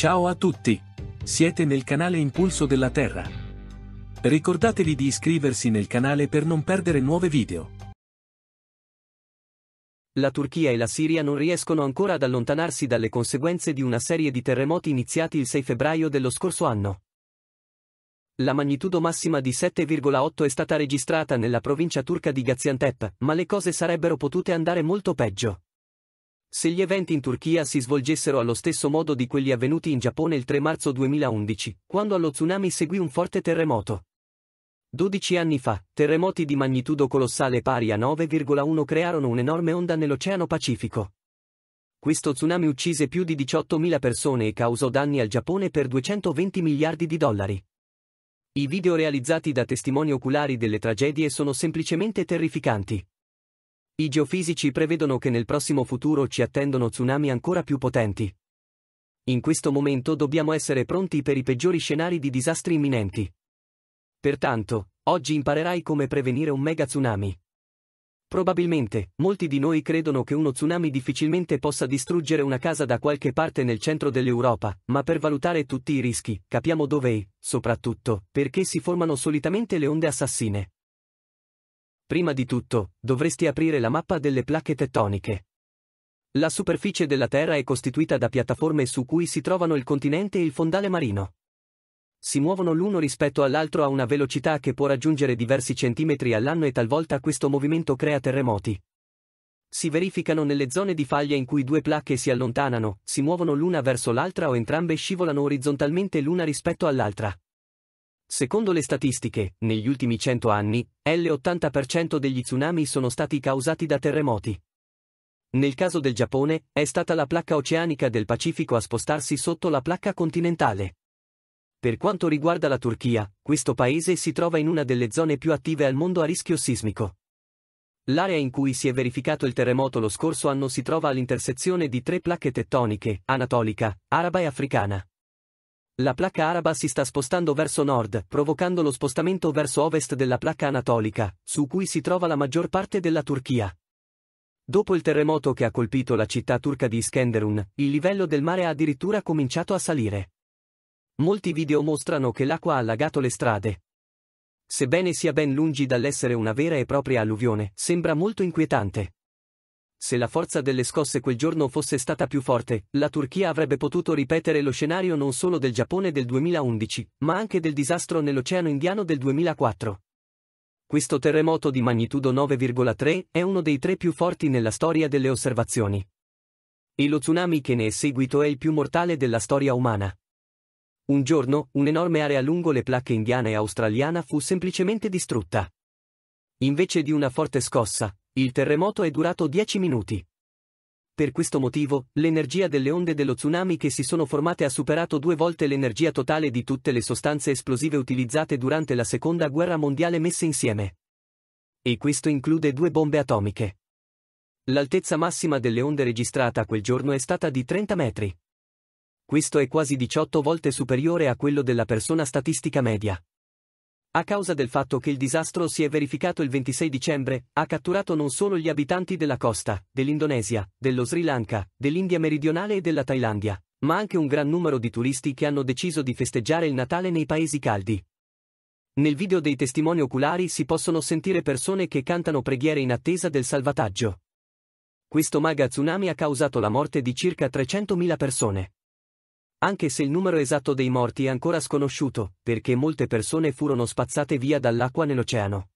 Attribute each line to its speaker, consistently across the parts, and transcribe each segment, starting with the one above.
Speaker 1: Ciao a tutti! Siete nel canale Impulso della Terra. Ricordatevi di iscriversi nel canale per non perdere nuove video. La Turchia e la Siria non riescono ancora ad allontanarsi dalle conseguenze di una serie di terremoti iniziati il 6 febbraio dello scorso anno. La magnitudo massima di 7,8 è stata registrata nella provincia turca di Gaziantep, ma le cose sarebbero potute andare molto peggio. Se gli eventi in Turchia si svolgessero allo stesso modo di quelli avvenuti in Giappone il 3 marzo 2011, quando allo tsunami seguì un forte terremoto. 12 anni fa, terremoti di magnitudo colossale pari a 9,1 crearono un'enorme onda nell'Oceano Pacifico. Questo tsunami uccise più di 18.000 persone e causò danni al Giappone per 220 miliardi di dollari. I video realizzati da testimoni oculari delle tragedie sono semplicemente terrificanti. I geofisici prevedono che nel prossimo futuro ci attendono tsunami ancora più potenti. In questo momento dobbiamo essere pronti per i peggiori scenari di disastri imminenti. Pertanto, oggi imparerai come prevenire un mega tsunami. Probabilmente, molti di noi credono che uno tsunami difficilmente possa distruggere una casa da qualche parte nel centro dell'Europa, ma per valutare tutti i rischi, capiamo dove e, soprattutto, perché si formano solitamente le onde assassine. Prima di tutto, dovresti aprire la mappa delle placche tettoniche. La superficie della Terra è costituita da piattaforme su cui si trovano il continente e il fondale marino. Si muovono l'uno rispetto all'altro a una velocità che può raggiungere diversi centimetri all'anno e talvolta questo movimento crea terremoti. Si verificano nelle zone di faglia in cui due placche si allontanano, si muovono l'una verso l'altra o entrambe scivolano orizzontalmente l'una rispetto all'altra. Secondo le statistiche, negli ultimi 100 anni, l'80% degli tsunami sono stati causati da terremoti. Nel caso del Giappone, è stata la placca oceanica del Pacifico a spostarsi sotto la placca continentale. Per quanto riguarda la Turchia, questo paese si trova in una delle zone più attive al mondo a rischio sismico. L'area in cui si è verificato il terremoto lo scorso anno si trova all'intersezione di tre placche tettoniche, anatolica, araba e africana. La placca araba si sta spostando verso nord, provocando lo spostamento verso ovest della placca anatolica, su cui si trova la maggior parte della Turchia. Dopo il terremoto che ha colpito la città turca di Iskenderun, il livello del mare ha addirittura cominciato a salire. Molti video mostrano che l'acqua ha allagato le strade. Sebbene sia ben lungi dall'essere una vera e propria alluvione, sembra molto inquietante. Se la forza delle scosse quel giorno fosse stata più forte, la Turchia avrebbe potuto ripetere lo scenario non solo del Giappone del 2011, ma anche del disastro nell'Oceano Indiano del 2004. Questo terremoto di magnitudo 9,3 è uno dei tre più forti nella storia delle osservazioni. E lo tsunami che ne è seguito è il più mortale della storia umana. Un giorno, un'enorme area lungo le placche indiana e australiana fu semplicemente distrutta. Invece di una forte scossa, il terremoto è durato 10 minuti. Per questo motivo, l'energia delle onde dello tsunami che si sono formate ha superato due volte l'energia totale di tutte le sostanze esplosive utilizzate durante la seconda guerra mondiale messe insieme. E questo include due bombe atomiche. L'altezza massima delle onde registrata quel giorno è stata di 30 metri. Questo è quasi 18 volte superiore a quello della persona statistica media. A causa del fatto che il disastro si è verificato il 26 dicembre, ha catturato non solo gli abitanti della costa, dell'Indonesia, dello Sri Lanka, dell'India meridionale e della Thailandia, ma anche un gran numero di turisti che hanno deciso di festeggiare il Natale nei paesi caldi. Nel video dei testimoni oculari si possono sentire persone che cantano preghiere in attesa del salvataggio. Questo maga tsunami ha causato la morte di circa 300.000 persone anche se il numero esatto dei morti è ancora sconosciuto, perché molte persone furono spazzate via dall'acqua nell'oceano.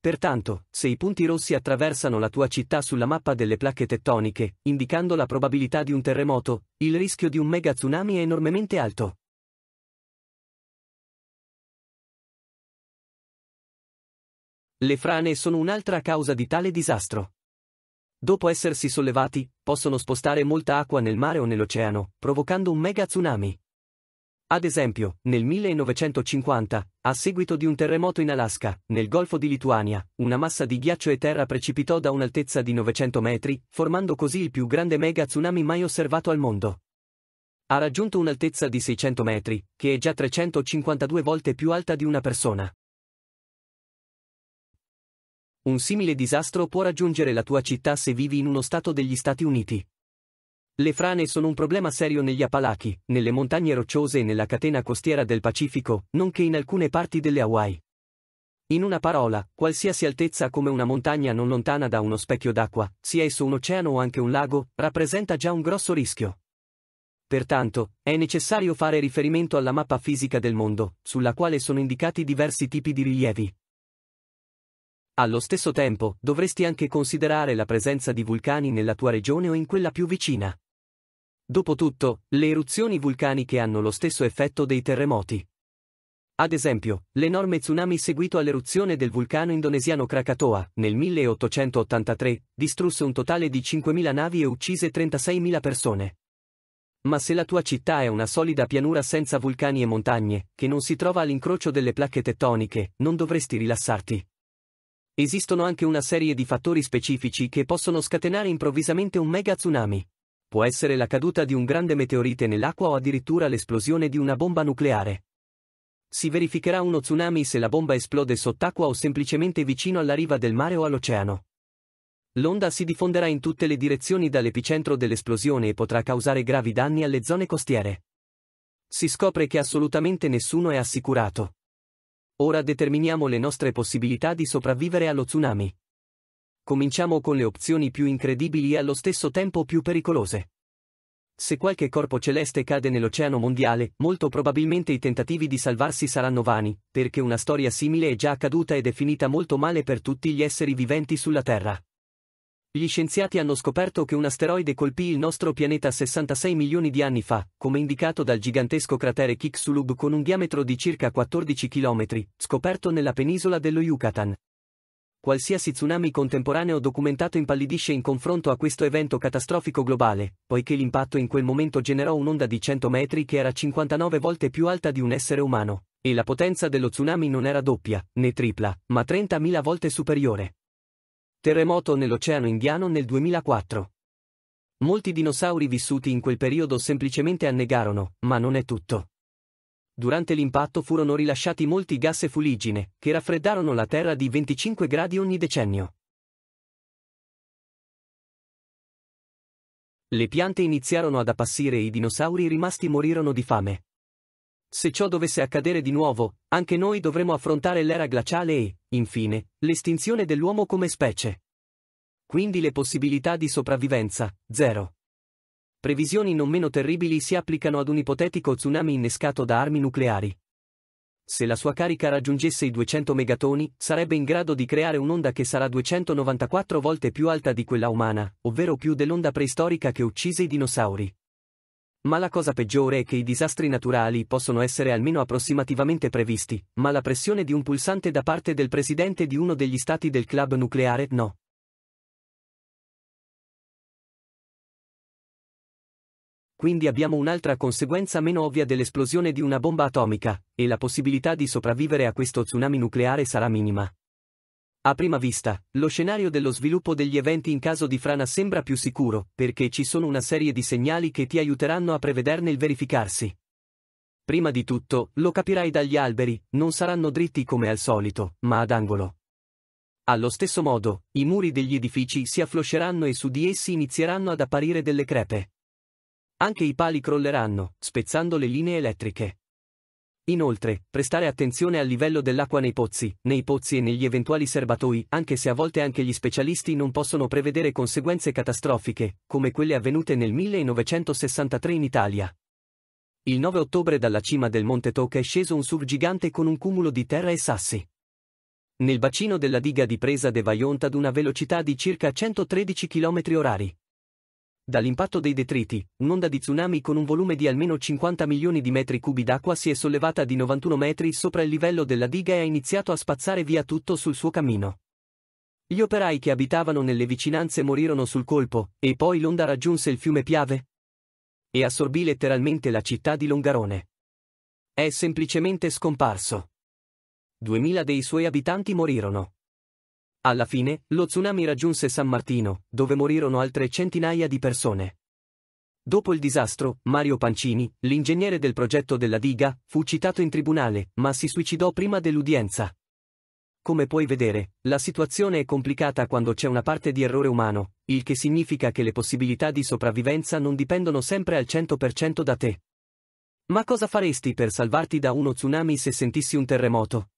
Speaker 1: Pertanto, se i punti rossi attraversano la tua città sulla mappa delle placche tettoniche, indicando la probabilità di un terremoto, il rischio di un mega tsunami è enormemente alto. Le frane sono un'altra causa di tale disastro dopo essersi sollevati, possono spostare molta acqua nel mare o nell'oceano, provocando un mega tsunami. Ad esempio, nel 1950, a seguito di un terremoto in Alaska, nel Golfo di Lituania, una massa di ghiaccio e terra precipitò da un'altezza di 900 metri, formando così il più grande mega tsunami mai osservato al mondo. Ha raggiunto un'altezza di 600 metri, che è già 352 volte più alta di una persona. Un simile disastro può raggiungere la tua città se vivi in uno stato degli Stati Uniti. Le frane sono un problema serio negli Appalachi, nelle montagne rocciose e nella catena costiera del Pacifico, nonché in alcune parti delle Hawaii. In una parola, qualsiasi altezza come una montagna non lontana da uno specchio d'acqua, sia esso un oceano o anche un lago, rappresenta già un grosso rischio. Pertanto, è necessario fare riferimento alla mappa fisica del mondo, sulla quale sono indicati diversi tipi di rilievi. Allo stesso tempo, dovresti anche considerare la presenza di vulcani nella tua regione o in quella più vicina. Dopotutto, le eruzioni vulcaniche hanno lo stesso effetto dei terremoti. Ad esempio, l'enorme tsunami seguito all'eruzione del vulcano indonesiano Krakatoa, nel 1883, distrusse un totale di 5.000 navi e uccise 36.000 persone. Ma se la tua città è una solida pianura senza vulcani e montagne, che non si trova all'incrocio delle placche tettoniche, non dovresti rilassarti. Esistono anche una serie di fattori specifici che possono scatenare improvvisamente un mega tsunami. Può essere la caduta di un grande meteorite nell'acqua o addirittura l'esplosione di una bomba nucleare. Si verificherà uno tsunami se la bomba esplode sott'acqua o semplicemente vicino alla riva del mare o all'oceano. L'onda si diffonderà in tutte le direzioni dall'epicentro dell'esplosione e potrà causare gravi danni alle zone costiere. Si scopre che assolutamente nessuno è assicurato. Ora determiniamo le nostre possibilità di sopravvivere allo tsunami. Cominciamo con le opzioni più incredibili e allo stesso tempo più pericolose. Se qualche corpo celeste cade nell'oceano mondiale, molto probabilmente i tentativi di salvarsi saranno vani, perché una storia simile è già accaduta ed è finita molto male per tutti gli esseri viventi sulla Terra. Gli scienziati hanno scoperto che un asteroide colpì il nostro pianeta 66 milioni di anni fa, come indicato dal gigantesco cratere Kixulub con un diametro di circa 14 km, scoperto nella penisola dello Yucatan. Qualsiasi tsunami contemporaneo documentato impallidisce in confronto a questo evento catastrofico globale, poiché l'impatto in quel momento generò un'onda di 100 metri che era 59 volte più alta di un essere umano, e la potenza dello tsunami non era doppia, né tripla, ma 30.000 volte superiore. Terremoto nell'Oceano Indiano nel 2004. Molti dinosauri vissuti in quel periodo semplicemente annegarono, ma non è tutto. Durante l'impatto furono rilasciati molti gas e fuligine, che raffreddarono la Terra di 25 gradi ogni decennio. Le piante iniziarono ad appassire e i dinosauri rimasti morirono di fame. Se ciò dovesse accadere di nuovo, anche noi dovremo affrontare l'era glaciale e, infine, l'estinzione dell'uomo come specie. Quindi le possibilità di sopravvivenza, zero. Previsioni non meno terribili si applicano ad un ipotetico tsunami innescato da armi nucleari. Se la sua carica raggiungesse i 200 megatoni, sarebbe in grado di creare un'onda che sarà 294 volte più alta di quella umana, ovvero più dell'onda preistorica che uccise i dinosauri. Ma la cosa peggiore è che i disastri naturali possono essere almeno approssimativamente previsti, ma la pressione di un pulsante da parte del presidente di uno degli stati del club nucleare no. Quindi abbiamo un'altra conseguenza meno ovvia dell'esplosione di una bomba atomica, e la possibilità di sopravvivere a questo tsunami nucleare sarà minima. A prima vista, lo scenario dello sviluppo degli eventi in caso di frana sembra più sicuro, perché ci sono una serie di segnali che ti aiuteranno a prevederne il verificarsi. Prima di tutto, lo capirai dagli alberi, non saranno dritti come al solito, ma ad angolo. Allo stesso modo, i muri degli edifici si afflosceranno e su di essi inizieranno ad apparire delle crepe. Anche i pali crolleranno, spezzando le linee elettriche. Inoltre, prestare attenzione al livello dell'acqua nei pozzi, nei pozzi e negli eventuali serbatoi, anche se a volte anche gli specialisti non possono prevedere conseguenze catastrofiche, come quelle avvenute nel 1963 in Italia. Il 9 ottobre dalla cima del Monte Toc è sceso un surgigante con un cumulo di terra e sassi. Nel bacino della diga di presa de Vajont ad una velocità di circa 113 km orari. Dall'impatto dei detriti, un'onda di tsunami con un volume di almeno 50 milioni di metri cubi d'acqua si è sollevata di 91 metri sopra il livello della diga e ha iniziato a spazzare via tutto sul suo cammino. Gli operai che abitavano nelle vicinanze morirono sul colpo, e poi l'onda raggiunse il fiume Piave e assorbì letteralmente la città di Longarone. È semplicemente scomparso. Duemila dei suoi abitanti morirono. Alla fine, lo tsunami raggiunse San Martino, dove morirono altre centinaia di persone. Dopo il disastro, Mario Pancini, l'ingegnere del progetto della diga, fu citato in tribunale, ma si suicidò prima dell'udienza. Come puoi vedere, la situazione è complicata quando c'è una parte di errore umano, il che significa che le possibilità di sopravvivenza non dipendono sempre al 100% da te. Ma cosa faresti per salvarti da uno tsunami se sentissi un terremoto?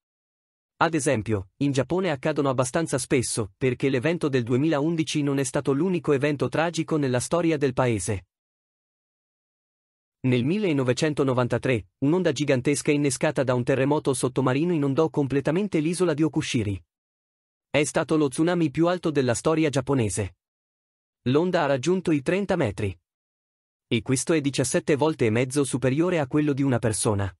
Speaker 1: Ad esempio, in Giappone accadono abbastanza spesso, perché l'evento del 2011 non è stato l'unico evento tragico nella storia del paese. Nel 1993, un'onda gigantesca innescata da un terremoto sottomarino inondò completamente l'isola di Okushiri. È stato lo tsunami più alto della storia giapponese. L'onda ha raggiunto i 30 metri. E questo è 17 volte e mezzo superiore a quello di una persona.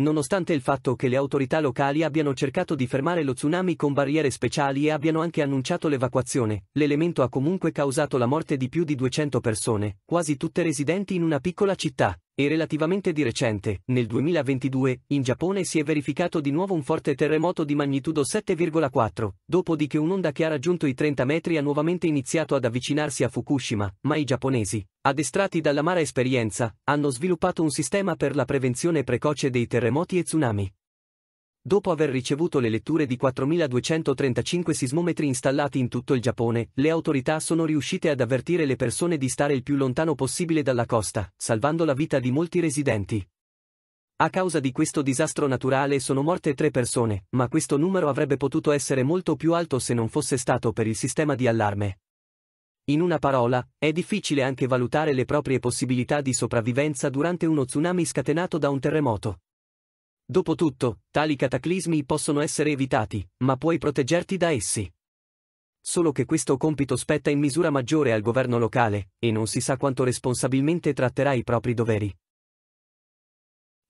Speaker 1: Nonostante il fatto che le autorità locali abbiano cercato di fermare lo tsunami con barriere speciali e abbiano anche annunciato l'evacuazione, l'elemento ha comunque causato la morte di più di 200 persone, quasi tutte residenti in una piccola città. E relativamente di recente, nel 2022, in Giappone si è verificato di nuovo un forte terremoto di magnitudo 7,4, dopodiché un'onda che ha raggiunto i 30 metri ha nuovamente iniziato ad avvicinarsi a Fukushima, ma i giapponesi, addestrati dall'amara esperienza, hanno sviluppato un sistema per la prevenzione precoce dei terremoti e tsunami. Dopo aver ricevuto le letture di 4.235 sismometri installati in tutto il Giappone, le autorità sono riuscite ad avvertire le persone di stare il più lontano possibile dalla costa, salvando la vita di molti residenti. A causa di questo disastro naturale sono morte tre persone, ma questo numero avrebbe potuto essere molto più alto se non fosse stato per il sistema di allarme. In una parola, è difficile anche valutare le proprie possibilità di sopravvivenza durante uno tsunami scatenato da un terremoto. Dopotutto, tali cataclismi possono essere evitati, ma puoi proteggerti da essi. Solo che questo compito spetta in misura maggiore al governo locale, e non si sa quanto responsabilmente tratterà i propri doveri.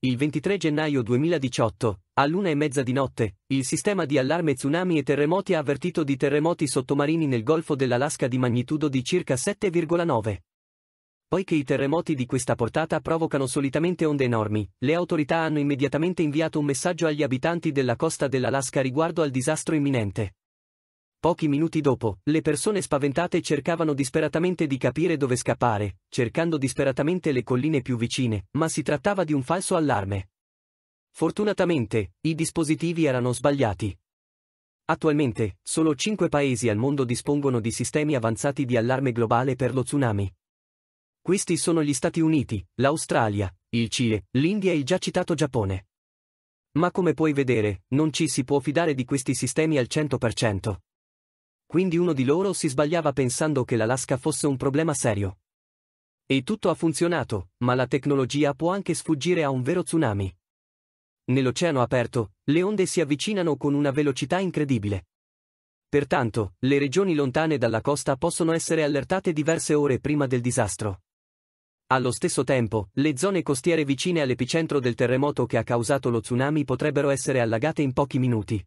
Speaker 1: Il 23 gennaio 2018, all'una e mezza di notte, il sistema di allarme tsunami e terremoti ha avvertito di terremoti sottomarini nel Golfo dell'Alaska di magnitudo di circa 7,9. Poiché i terremoti di questa portata provocano solitamente onde enormi, le autorità hanno immediatamente inviato un messaggio agli abitanti della costa dell'Alaska riguardo al disastro imminente. Pochi minuti dopo, le persone spaventate cercavano disperatamente di capire dove scappare, cercando disperatamente le colline più vicine, ma si trattava di un falso allarme. Fortunatamente, i dispositivi erano sbagliati. Attualmente, solo cinque paesi al mondo dispongono di sistemi avanzati di allarme globale per lo tsunami. Questi sono gli Stati Uniti, l'Australia, il Cile, l'India e il già citato Giappone. Ma come puoi vedere, non ci si può fidare di questi sistemi al 100%. Quindi uno di loro si sbagliava pensando che l'Alaska fosse un problema serio. E tutto ha funzionato, ma la tecnologia può anche sfuggire a un vero tsunami. Nell'oceano aperto, le onde si avvicinano con una velocità incredibile. Pertanto, le regioni lontane dalla costa possono essere allertate diverse ore prima del disastro. Allo stesso tempo, le zone costiere vicine all'epicentro del terremoto che ha causato lo tsunami potrebbero essere allagate in pochi minuti.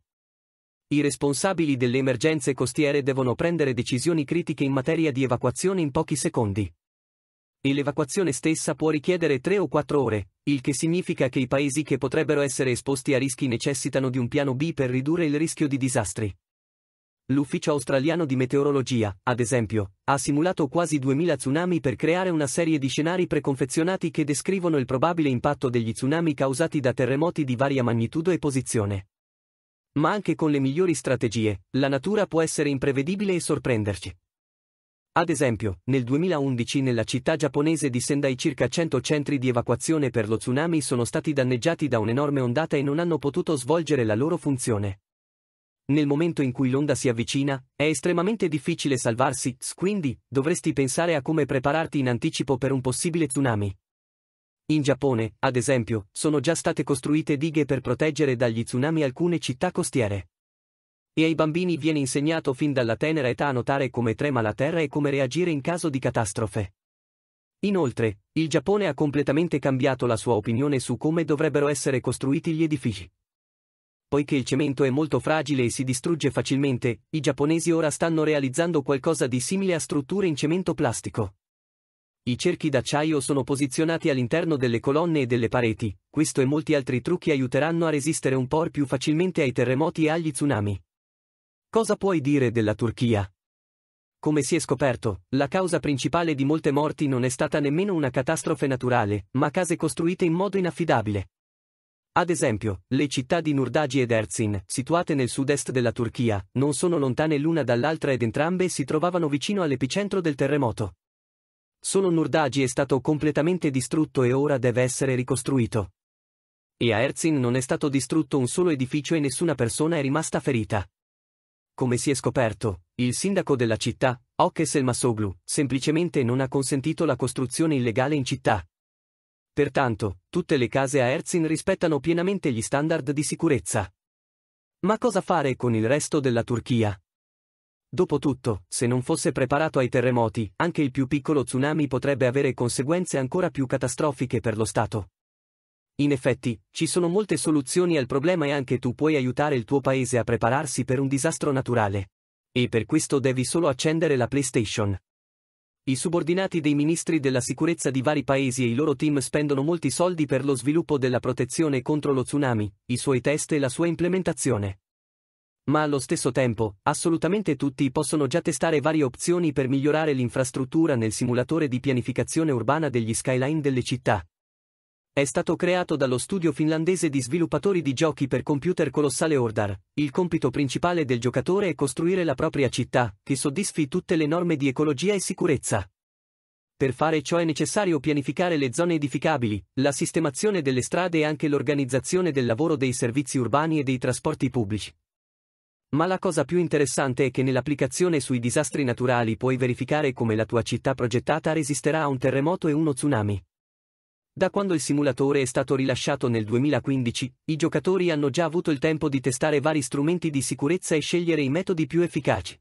Speaker 1: I responsabili delle emergenze costiere devono prendere decisioni critiche in materia di evacuazione in pochi secondi. E l'evacuazione stessa può richiedere 3 o 4 ore, il che significa che i paesi che potrebbero essere esposti a rischi necessitano di un piano B per ridurre il rischio di disastri. L'Ufficio australiano di meteorologia, ad esempio, ha simulato quasi 2000 tsunami per creare una serie di scenari preconfezionati che descrivono il probabile impatto degli tsunami causati da terremoti di varia magnitudo e posizione. Ma anche con le migliori strategie, la natura può essere imprevedibile e sorprenderci. Ad esempio, nel 2011 nella città giapponese di Sendai circa 100 centri di evacuazione per lo tsunami sono stati danneggiati da un'enorme ondata e non hanno potuto svolgere la loro funzione nel momento in cui l'onda si avvicina, è estremamente difficile salvarsi, quindi dovresti pensare a come prepararti in anticipo per un possibile tsunami. In Giappone, ad esempio, sono già state costruite dighe per proteggere dagli tsunami alcune città costiere. E ai bambini viene insegnato fin dalla tenera età a notare come trema la terra e come reagire in caso di catastrofe. Inoltre, il Giappone ha completamente cambiato la sua opinione su come dovrebbero essere costruiti gli edifici poiché il cemento è molto fragile e si distrugge facilmente, i giapponesi ora stanno realizzando qualcosa di simile a strutture in cemento plastico. I cerchi d'acciaio sono posizionati all'interno delle colonne e delle pareti, questo e molti altri trucchi aiuteranno a resistere un po' più facilmente ai terremoti e agli tsunami. Cosa puoi dire della Turchia? Come si è scoperto, la causa principale di molte morti non è stata nemmeno una catastrofe naturale, ma case costruite in modo inaffidabile. Ad esempio, le città di Nurdagi ed Erzin, situate nel sud-est della Turchia, non sono lontane l'una dall'altra ed entrambe si trovavano vicino all'epicentro del terremoto. Solo Nurdagi è stato completamente distrutto e ora deve essere ricostruito. E a Erzin non è stato distrutto un solo edificio e nessuna persona è rimasta ferita. Come si è scoperto, il sindaco della città, Okkes El Masoglu, semplicemente non ha consentito la costruzione illegale in città. Pertanto, tutte le case a Erzin rispettano pienamente gli standard di sicurezza. Ma cosa fare con il resto della Turchia? Dopotutto, se non fosse preparato ai terremoti, anche il più piccolo tsunami potrebbe avere conseguenze ancora più catastrofiche per lo Stato. In effetti, ci sono molte soluzioni al problema e anche tu puoi aiutare il tuo paese a prepararsi per un disastro naturale. E per questo devi solo accendere la PlayStation. I subordinati dei ministri della sicurezza di vari paesi e i loro team spendono molti soldi per lo sviluppo della protezione contro lo tsunami, i suoi test e la sua implementazione. Ma allo stesso tempo, assolutamente tutti possono già testare varie opzioni per migliorare l'infrastruttura nel simulatore di pianificazione urbana degli skyline delle città, è stato creato dallo studio finlandese di sviluppatori di giochi per computer colossale Ordar. Il compito principale del giocatore è costruire la propria città, che soddisfi tutte le norme di ecologia e sicurezza. Per fare ciò è necessario pianificare le zone edificabili, la sistemazione delle strade e anche l'organizzazione del lavoro dei servizi urbani e dei trasporti pubblici. Ma la cosa più interessante è che nell'applicazione sui disastri naturali puoi verificare come la tua città progettata resisterà a un terremoto e uno tsunami. Da quando il simulatore è stato rilasciato nel 2015, i giocatori hanno già avuto il tempo di testare vari strumenti di sicurezza e scegliere i metodi più efficaci.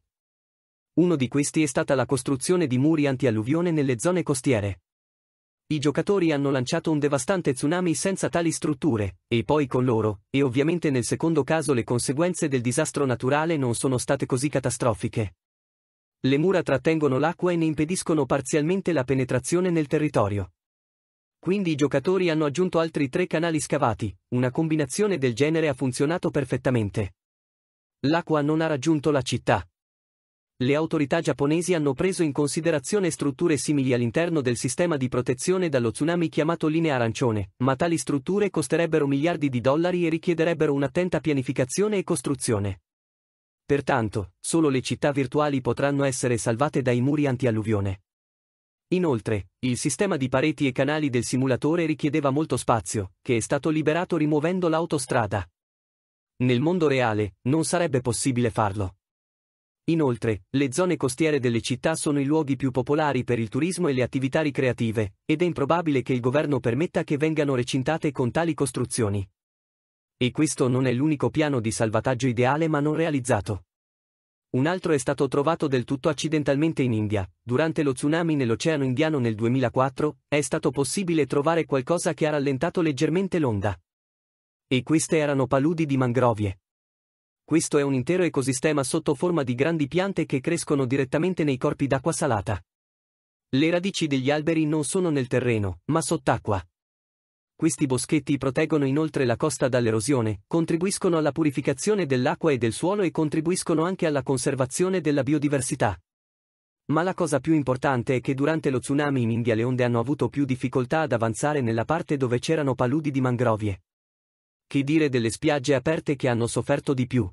Speaker 1: Uno di questi è stata la costruzione di muri antialluvione nelle zone costiere. I giocatori hanno lanciato un devastante tsunami senza tali strutture, e poi con loro, e ovviamente nel secondo caso le conseguenze del disastro naturale non sono state così catastrofiche. Le mura trattengono l'acqua e ne impediscono parzialmente la penetrazione nel territorio. Quindi i giocatori hanno aggiunto altri tre canali scavati, una combinazione del genere ha funzionato perfettamente. L'acqua non ha raggiunto la città. Le autorità giapponesi hanno preso in considerazione strutture simili all'interno del sistema di protezione dallo tsunami chiamato linea arancione, ma tali strutture costerebbero miliardi di dollari e richiederebbero un'attenta pianificazione e costruzione. Pertanto, solo le città virtuali potranno essere salvate dai muri antialluvione. Inoltre, il sistema di pareti e canali del simulatore richiedeva molto spazio, che è stato liberato rimuovendo l'autostrada. Nel mondo reale, non sarebbe possibile farlo. Inoltre, le zone costiere delle città sono i luoghi più popolari per il turismo e le attività ricreative, ed è improbabile che il governo permetta che vengano recintate con tali costruzioni. E questo non è l'unico piano di salvataggio ideale ma non realizzato. Un altro è stato trovato del tutto accidentalmente in India. Durante lo tsunami nell'Oceano Indiano nel 2004, è stato possibile trovare qualcosa che ha rallentato leggermente l'onda. E queste erano paludi di mangrovie. Questo è un intero ecosistema sotto forma di grandi piante che crescono direttamente nei corpi d'acqua salata. Le radici degli alberi non sono nel terreno, ma sott'acqua. Questi boschetti proteggono inoltre la costa dall'erosione, contribuiscono alla purificazione dell'acqua e del suolo e contribuiscono anche alla conservazione della biodiversità. Ma la cosa più importante è che durante lo tsunami in India le onde hanno avuto più difficoltà ad avanzare nella parte dove c'erano paludi di mangrovie. Che dire delle spiagge aperte che hanno sofferto di più?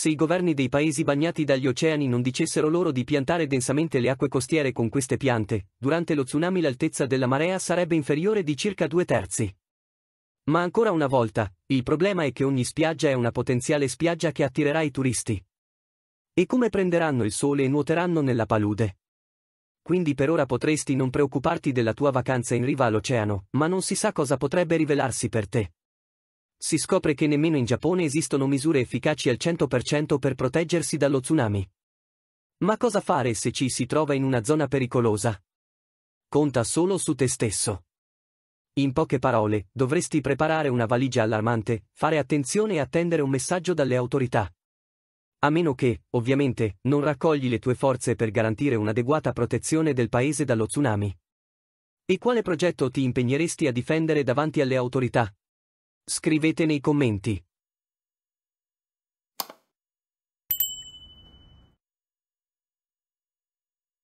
Speaker 1: se i governi dei paesi bagnati dagli oceani non dicessero loro di piantare densamente le acque costiere con queste piante, durante lo tsunami l'altezza della marea sarebbe inferiore di circa due terzi. Ma ancora una volta, il problema è che ogni spiaggia è una potenziale spiaggia che attirerà i turisti. E come prenderanno il sole e nuoteranno nella palude? Quindi per ora potresti non preoccuparti della tua vacanza in riva all'oceano, ma non si sa cosa potrebbe rivelarsi per te si scopre che nemmeno in Giappone esistono misure efficaci al 100% per proteggersi dallo tsunami. Ma cosa fare se ci si trova in una zona pericolosa? Conta solo su te stesso. In poche parole, dovresti preparare una valigia allarmante, fare attenzione e attendere un messaggio dalle autorità. A meno che, ovviamente, non raccogli le tue forze per garantire un'adeguata protezione del paese dallo tsunami. E quale progetto ti impegneresti a difendere davanti alle autorità, Scrivete nei commenti.